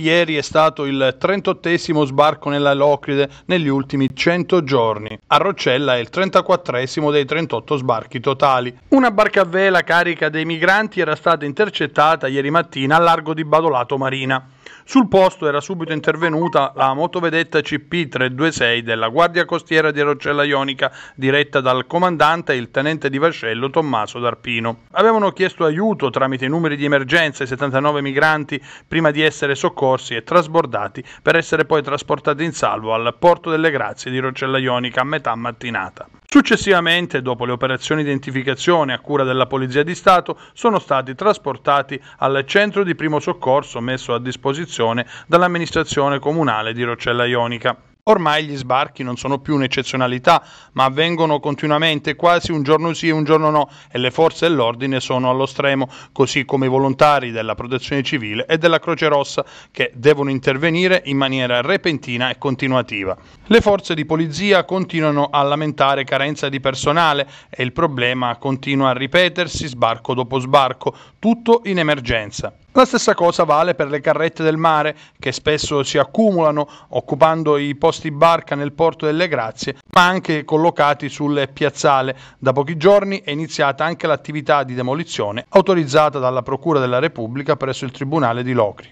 Ieri è stato il 38 sbarco nella Locride negli ultimi 100 giorni. A Roccella è il 34 dei 38 sbarchi totali. Una barca a vela carica dei migranti era stata intercettata ieri mattina a largo di Badolato Marina. Sul posto era subito intervenuta la motovedetta CP326 della Guardia Costiera di Roccella Ionica, diretta dal comandante e il tenente di vascello Tommaso D'Arpino. Avevano chiesto aiuto tramite i numeri di emergenza i 79 migranti prima di essere soccorsi e trasbordati per essere poi trasportati in salvo al porto delle Grazie di Roccella Ionica a metà mattinata. Successivamente, dopo le operazioni di identificazione a cura della Polizia di Stato, sono stati trasportati al centro di primo soccorso messo a disposizione dall'amministrazione comunale di Roccella Ionica. Ormai gli sbarchi non sono più un'eccezionalità, ma avvengono continuamente, quasi un giorno sì e un giorno no, e le forze dell'ordine sono allo stremo, così come i volontari della Protezione Civile e della Croce Rossa, che devono intervenire in maniera repentina e continuativa. Le forze di polizia continuano a lamentare carenza di personale e il problema continua a ripetersi sbarco dopo sbarco, tutto in emergenza. La stessa cosa vale per le carrette del mare che spesso si accumulano occupando i posti barca nel porto delle Grazie, ma anche collocati sul piazzale. Da pochi giorni è iniziata anche l'attività di demolizione autorizzata dalla Procura della Repubblica presso il Tribunale di Locri.